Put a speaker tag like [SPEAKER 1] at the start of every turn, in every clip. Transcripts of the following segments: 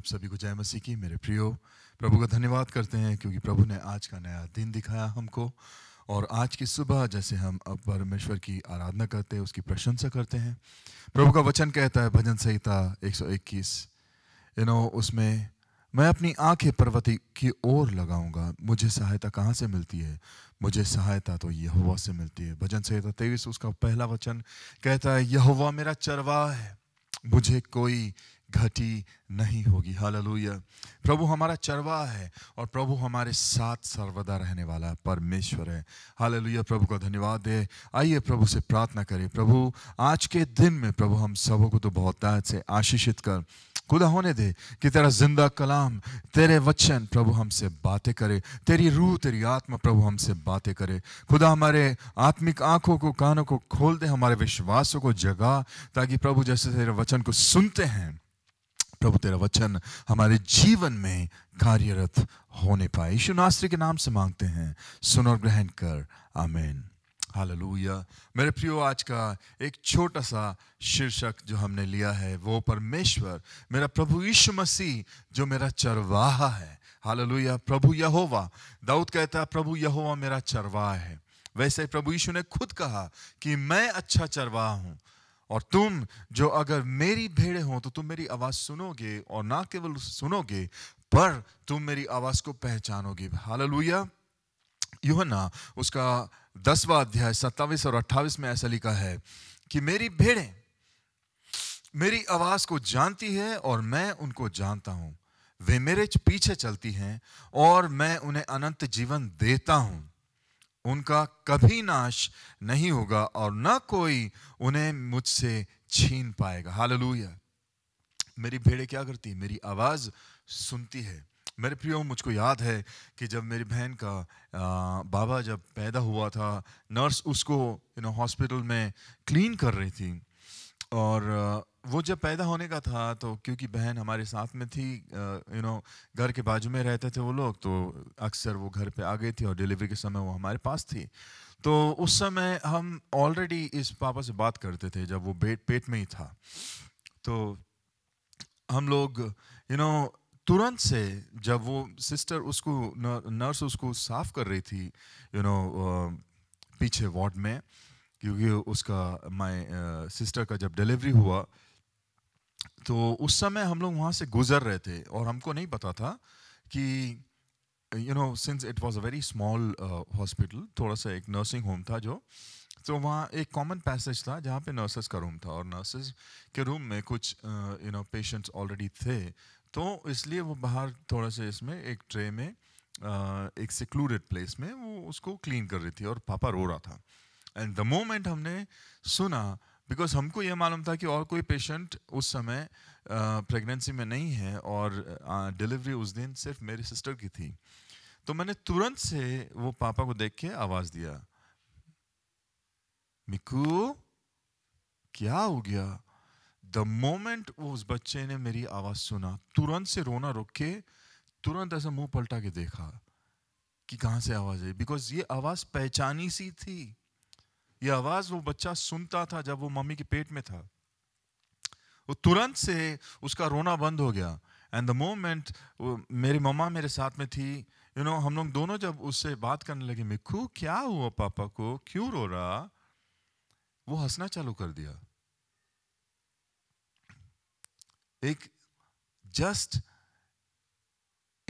[SPEAKER 1] आप सभी को जय मसीह की मेरे प्रियो प्रभु का धन्यवाद करते हैं क्योंकि प्रभु ने आज का नया दिन दिखाया हमको और आज की सुबह जैसे हम अब परमेश्वर की आराधना करते हैं उसकी प्रशंसा करते हैं प्रभु का वचन कहता है भजन संहिता 121 यू नो उसमें मैं अपनी आंखें पर्वती की ओर लगाऊंगा मुझे सहायता कहाँ से मिलती है मुझे सहायता तो यहोवा से मिलती है भजन संहिता तेईस उसका पहला वचन कहता है यहोवा मेरा चरवा है मुझे कोई घटी नहीं होगी हालेलुया प्रभु हमारा चरवा है और प्रभु हमारे साथ सर्वदा रहने वाला परमेश्वर है हालेलुया प्रभु का धन्यवाद दे आइए प्रभु से प्रार्थना करें प्रभु आज के दिन में प्रभु हम सबों को तो बहुत से आशीषित कर खुदा होने दे कि तेरा जिंदा कलाम तेरे वचन प्रभु हमसे बातें करे तेरी रूह तेरी आत्मा प्रभु हमसे बातें करे खुदा हमारे आत्मिक आंखों को कानों को खोल दे हमारे विश्वासों को जगा ताकि प्रभु जैसे तेरे वचन को सुनते हैं प्रभु तेरा वचन हमारे जीवन में कार्यरत होने पाए यीशु नास्त्री के नाम से मांगते हैं सुन और ग्रहण कर आमेन हाल मेरे प्रियो आज का एक छोटा सा शीर्षक जो हमने लिया है वो परमेश्वर मेरा प्रभु यीशु मसीह जो मेरा चरवाहा है हाल प्रभु यहोवा दाऊद कहता है प्रभु यहोवा मेरा चरवाहा है वैसे प्रभु यीशु ने खुद कहा कि मैं अच्छा चरवाहा हूँ और तुम जो अगर मेरी भेड़े हो तो तुम मेरी आवाज सुनोगे और ना केवल सुनोगे पर तुम मेरी आवाज को पहचानोगे है यूहना उसका दसवा अध्याय सत्तावीस और अट्ठावीस में ऐसा लिखा है कि मेरी भेड़े मेरी आवाज को जानती है और मैं उनको जानता हूं वे मेरे पीछे चलती हैं और मैं उन्हें अनंत जीवन देता हूं उनका कभी नाश नहीं होगा और ना कोई उन्हें मुझसे छीन पाएगा हाल मेरी भेड़े क्या करती है मेरी आवाज़ सुनती है मेरे प्रियो मुझको याद है कि जब मेरी बहन का आ, बाबा जब पैदा हुआ था नर्स उसको यू नो हॉस्पिटल में क्लीन कर रही थी और वो जब पैदा होने का था तो क्योंकि बहन हमारे साथ में थी यू नो घर के बाजू में रहते थे वो लोग तो अक्सर वो घर पे आ गई थी और डिलीवरी के समय वो हमारे पास थी तो उस समय हम ऑलरेडी इस पापा से बात करते थे जब वो पेट पेट में ही था तो हम लोग यू नो तुरंत से जब वो सिस्टर उसको नर्स उसको साफ कर रही थी यू नो पीछे वार्ड में क्योंकि उसका माय सिस्टर का जब डिलीवरी हुआ तो उस समय हम लोग वहाँ से गुजर रहे थे और हमको नहीं पता था कि you know since it was a very small hospital थोड़ा सा एक नर्सिंग होम था जो तो वहाँ एक कॉमन पैसेज था जहाँ पे नर्सेज का रूम था और नर्सेज के रूम में कुछ यू नो पेशेंट्स ऑलरेडी थे तो इसलिए वो बाहर थोड़ा सा इसमें एक ट्रे में uh, एक सिक्लूडेड प्लेस में वो उसको क्लीन कर रही थी और पापा रो रहा था एंड द मोमेंट हमने सुना बिकॉज हमको ये मालूम था कि और कोई पेशेंट उस समय प्रेगनेंसी में नहीं है और डिलीवरी उस दिन सिर्फ मेरी सिस्टर की थी तो मैंने तुरंत से वो पापा को देख के आवाज़ दिया मिकू क्या हो गया द मोमेंट वो उस बच्चे ने मेरी आवाज़ सुना तुरंत से रोना रोक के तुरंत ऐसा मुंह पलटा के देखा कि कहां से आवाज़ आई बिकॉज ये आवाज़ पहचानी सी थी यह आवाज वो बच्चा सुनता था जब वो मम्मी के पेट में था वो तुरंत से उसका रोना बंद हो गया एंड द मोमेंट मेरी मम्मा मेरे साथ में थी यू you नो know, हम लोग दोनों जब उससे बात करने लगे मिक्खू क्या हुआ पापा को क्यों रो रहा वो हंसना चालू कर दिया एक जस्ट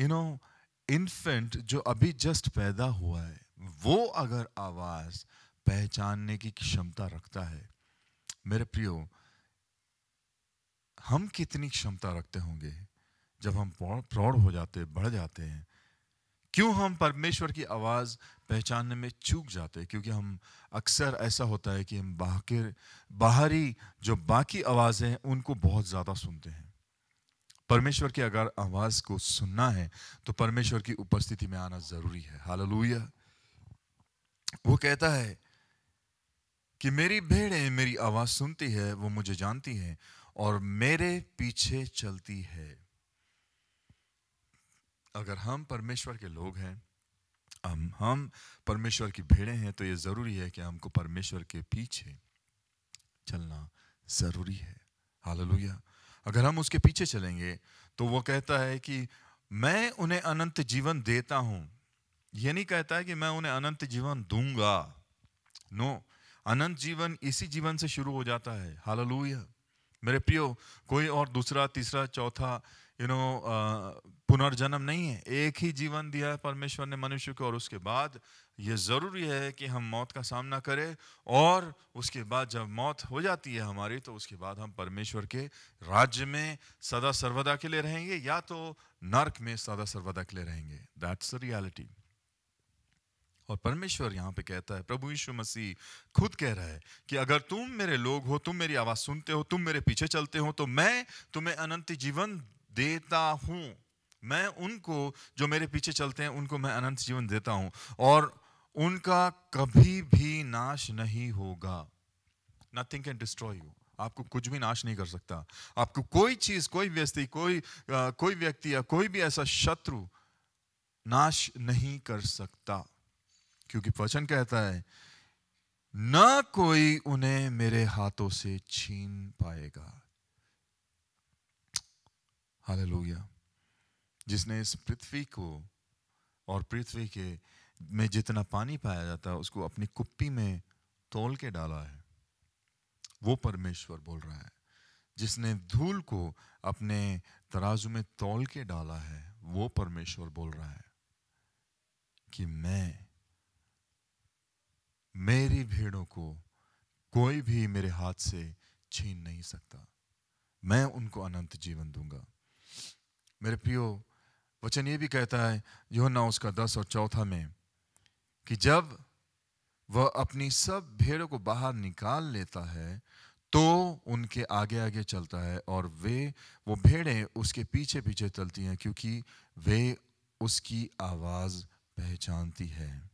[SPEAKER 1] यू नो इन्फेंट जो अभी जस्ट पैदा हुआ है वो अगर आवाज पहचानने की क्षमता रखता है मेरे प्रियो हम कितनी क्षमता रखते होंगे जब हम प्रौढ़ हो जाते बढ़ जाते हैं क्यों हम परमेश्वर की आवाज़ पहचानने में चूक जाते हैं क्योंकि हम अक्सर ऐसा होता है कि हम बाहर बाहरी जो बाकी आवाज़ें हैं उनको बहुत ज़्यादा सुनते हैं परमेश्वर की अगर आवाज़ को सुनना है तो परमेश्वर की उपस्थिति में आना ज़रूरी है हाल वो कहता है कि मेरी भेड़ें मेरी आवाज़ सुनती है वो मुझे जानती है और मेरे पीछे चलती है अगर हम परमेश्वर के लोग हैं हम हम परमेश्वर की भेड़ें हैं तो ये ज़रूरी है कि हमको परमेश्वर के पीछे चलना ज़रूरी है हाल अगर हम उसके पीछे चलेंगे तो वो कहता है कि मैं उन्हें अनंत जीवन देता हूँ ये नहीं कहता है कि मैं उन्हें अनंत जीवन दूंगा नो no, अनंत जीवन इसी जीवन से शुरू हो जाता है हाल मेरे प्रियो कोई और दूसरा तीसरा चौथा यू नो पुनर्जन्म नहीं है एक ही जीवन दिया है परमेश्वर ने मनुष्य को और उसके बाद ये ज़रूरी है कि हम मौत का सामना करें और उसके बाद जब मौत हो जाती है हमारी तो उसके बाद हम परमेश्वर के राज्य में सदा सर्वदा के लिए रहेंगे या तो नर्क में सदा सर्वदा के लिए रहेंगे दैट्स द रियलिटी और परमेश्वर यहाँ पे कहता है प्रभु यीशु मसीह खुद कह रहा है कि अगर तुम मेरे लोग हो तुम मेरी आवाज़ सुनते हो तुम मेरे पीछे चलते हो तो मैं तुम्हें अनंत जीवन देता हूँ मैं उनको जो मेरे पीछे चलते हैं उनको मैं अनंत जीवन देता हूँ और उनका कभी भी नाश नहीं होगा नथिंग कैन डिस्ट्रॉय यू आपको कुछ भी नाश नहीं कर सकता आपको कोई चीज़ कोई व्यस्ती कोई आ, कोई व्यक्ति या कोई भी ऐसा शत्रु नाश नहीं कर सकता क्योंकि वचन कहता है ना कोई उन्हें मेरे हाथों से छीन पाएगा हालेलुया जिसने इस पृथ्वी को और पृथ्वी के में जितना पानी पाया जाता है उसको अपनी कुप्पी में तोल के डाला है वो परमेश्वर बोल रहा है जिसने धूल को अपने तराजू में तोल के डाला है वो परमेश्वर बोल रहा है कि मैं मेरी भेड़ों को कोई भी मेरे हाथ से छीन नहीं सकता मैं उनको अनंत जीवन दूंगा मेरे पियो वचन ये भी कहता है ना उसका दस और चौथा में कि जब वह अपनी सब भेड़ों को बाहर निकाल लेता है तो उनके आगे आगे चलता है और वे वो भेड़ें उसके पीछे पीछे चलती हैं क्योंकि वे उसकी आवाज़ पहचानती है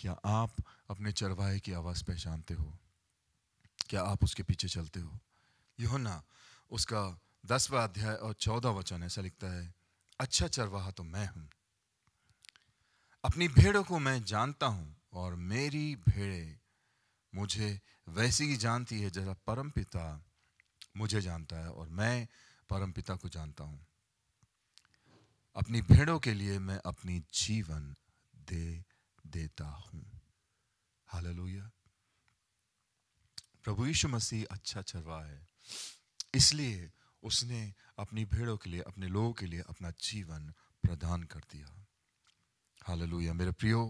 [SPEAKER 1] क्या आप अपने चरवाहे की आवाज़ पहचानते हो क्या आप उसके पीछे चलते हो यूहन्ना उसका दसवा अध्याय और चौदह वचन ऐसा लिखता है अच्छा चरवाहा तो मैं हूँ अपनी भेड़ों को मैं जानता हूँ और मेरी भेड़ें मुझे वैसी ही जानती है जैसा परम पिता मुझे जानता है और मैं परम पिता को जानता हूँ अपनी भेड़ों के लिए मैं अपनी जीवन दे देता हूं हालेलुया प्रभु यीशु मसीह अच्छा चरवा है इसलिए उसने अपनी भेड़ों के लिए अपने लोगों के लिए अपना जीवन प्रदान कर दिया हालेलुया मेरे प्रियो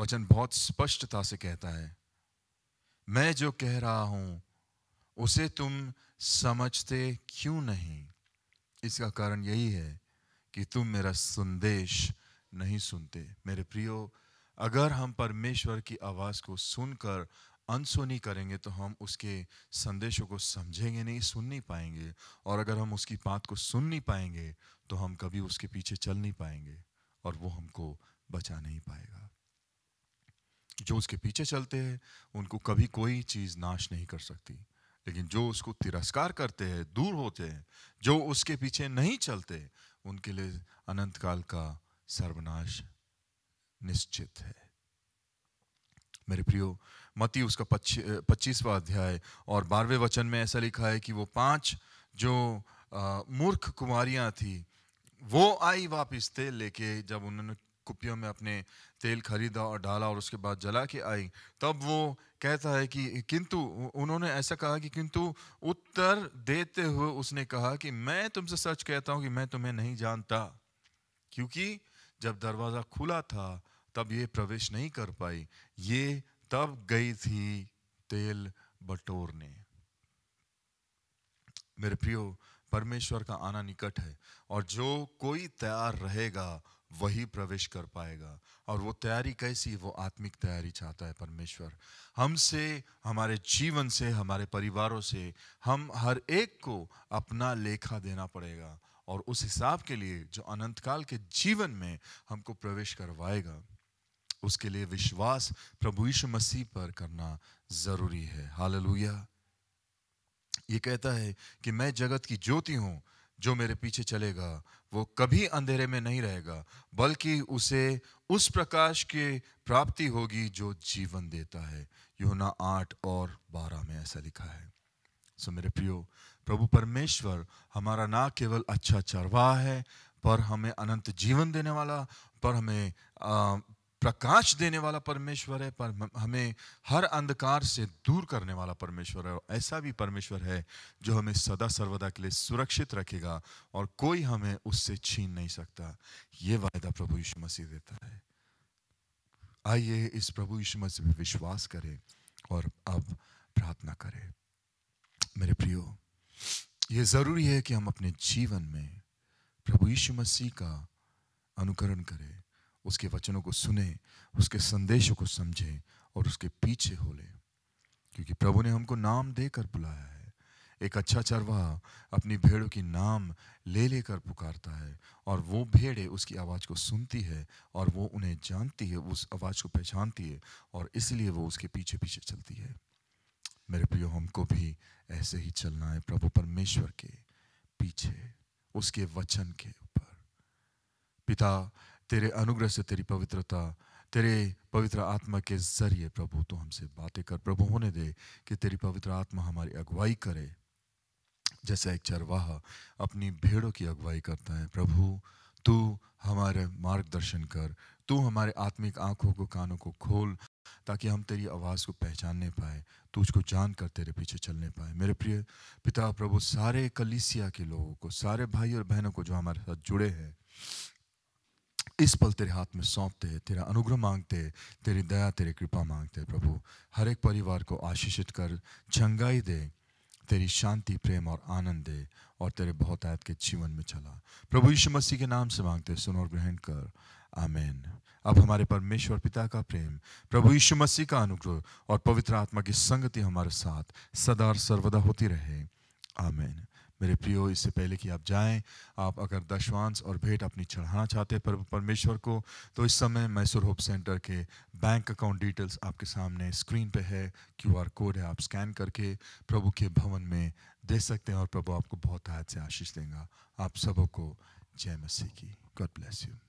[SPEAKER 1] वचन बहुत स्पष्टता से कहता है मैं जो कह रहा हूं उसे तुम समझते क्यों नहीं इसका कारण यही है कि तुम मेरा संदेश नहीं सुनते मेरे प्रियो अगर हम परमेश्वर की आवाज़ को सुनकर अनसुनी करेंगे तो हम उसके संदेशों को समझेंगे नहीं सुन नहीं पाएंगे और अगर हम उसकी बात को सुन नहीं पाएंगे तो हम कभी उसके पीछे चल नहीं पाएंगे और वो हमको बचा नहीं पाएगा जो उसके पीछे चलते हैं उनको कभी कोई चीज़ नाश नहीं कर सकती लेकिन जो उसको तिरस्कार करते हैं दूर होते हैं जो उसके पीछे नहीं चलते उनके लिए अनंत काल का सर्वनाश निश्चित है मेरे प्रियो मती उसका पच्चीसवा अध्याय और बारहवें वचन में ऐसा लिखा है कि वो पांच जो मूर्ख कुमारियां थी वो आई वापस तेल लेके जब उन्होंने कुपियों में अपने तेल खरीदा और डाला और उसके बाद जला के आई तब वो कहता है कि किंतु उन्होंने ऐसा कहा कि किंतु उत्तर देते हुए उसने कहा कि मैं तुमसे सच कहता हूं कि मैं तुम्हें नहीं जानता क्योंकि जब दरवाज़ा खुला था तब ये प्रवेश नहीं कर पाई ये तब गई थी तेल बटोरने मेरे प्रियो परमेश्वर का आना निकट है और जो कोई तैयार रहेगा वही प्रवेश कर पाएगा और वो तैयारी कैसी वो आत्मिक तैयारी चाहता है परमेश्वर हमसे हमारे जीवन से हमारे परिवारों से हम हर एक को अपना लेखा देना पड़ेगा और उस हिसाब के लिए जो अनंतकाल के जीवन में हमको प्रवेश करवाएगा उसके लिए विश्वास प्रभु यीशु मसीह पर करना जरूरी है हालेलुया ये कहता है कि मैं जगत की ज्योति हूं जो मेरे पीछे चलेगा वो कभी अंधेरे में नहीं रहेगा बल्कि उसे उस प्रकाश की प्राप्ति होगी जो जीवन देता है योना आठ और बारह में ऐसा लिखा है सो मेरे प्रियो प्रभु परमेश्वर हमारा ना केवल अच्छा चरवाह है पर हमें अनंत जीवन देने वाला पर हमें प्रकाश देने वाला परमेश्वर है पर हमें हर अंधकार से दूर करने वाला परमेश्वर है और ऐसा भी परमेश्वर है जो हमें सदा सर्वदा के लिए सुरक्षित रखेगा और कोई हमें उससे छीन नहीं सकता ये वायदा प्रभु यीशु मसीह देता है आइए इस प्रभु यीशु मसीह पर विश्वास करें और अब प्रार्थना करें मेरे प्रियो ये ज़रूरी है कि हम अपने जीवन में प्रभु यीशु मसीह का अनुकरण करें उसके वचनों को सुने उसके संदेशों को समझें और उसके पीछे हो लें क्योंकि प्रभु ने हमको नाम देकर बुलाया है एक अच्छा चरवाहा अपनी भेड़ों की नाम ले लेकर पुकारता है और वो भेड़े उसकी आवाज़ को सुनती है और वो उन्हें जानती है उस आवाज़ को पहचानती है और इसलिए वो उसके पीछे पीछे चलती है मेरे प्रियो हमको भी ऐसे ही चलना है प्रभु परमेश्वर के पीछे उसके वचन के ऊपर पिता तेरे अनुग्रह से तेरी पवित्रता तेरे पवित्र आत्मा के जरिए प्रभु तो हमसे बातें कर प्रभु होने दे कि तेरी पवित्र आत्मा हमारी अगुवाई करे जैसे एक चरवाह अपनी भेड़ों की अगुवाई करता है प्रभु तू हमारे मार्गदर्शन कर तू हमारे आत्मिक आंखों को कानों को खोल ताकि हम तेरी आवाज़ को पहचानने पाए तू उसको जान कर तेरे पीछे चलने पाए मेरे प्रिय पिता प्रभु सारे कलिसिया के लोगों को सारे भाई और बहनों को जो हमारे साथ जुड़े हैं इस पल तेरे हाथ में सौंपते हैं तेरा अनुग्रह मांगते हैं तेरी दया तेरी कृपा मांगते हैं प्रभु हर एक परिवार को आशीषित कर चंगाई दे तेरी शांति प्रेम और आनंद दे और तेरे आयत के जीवन में चला प्रभु यीशु मसीह के नाम से मांगते सुन और ग्रहण कर आमेन अब हमारे परमेश्वर पिता का प्रेम प्रभु यीशु मसीह का अनुग्रह और पवित्र आत्मा की संगति हमारे साथ सदा सर्वदा होती रहे आमेन मेरे प्रियो इससे पहले कि आप जाएं आप अगर दशवांश और भेंट अपनी चढ़ाना चाहते हैं परमेश्वर को तो इस समय मैसूर होप सेंटर के बैंक अकाउंट डिटेल्स आपके सामने स्क्रीन पे है क्यूआर कोड है आप स्कैन करके प्रभु के भवन में दे सकते हैं और प्रभु आपको बहुत हाथ से आशीष देंगे आप सबों को जय मसीह की गॉड ब्लेस यू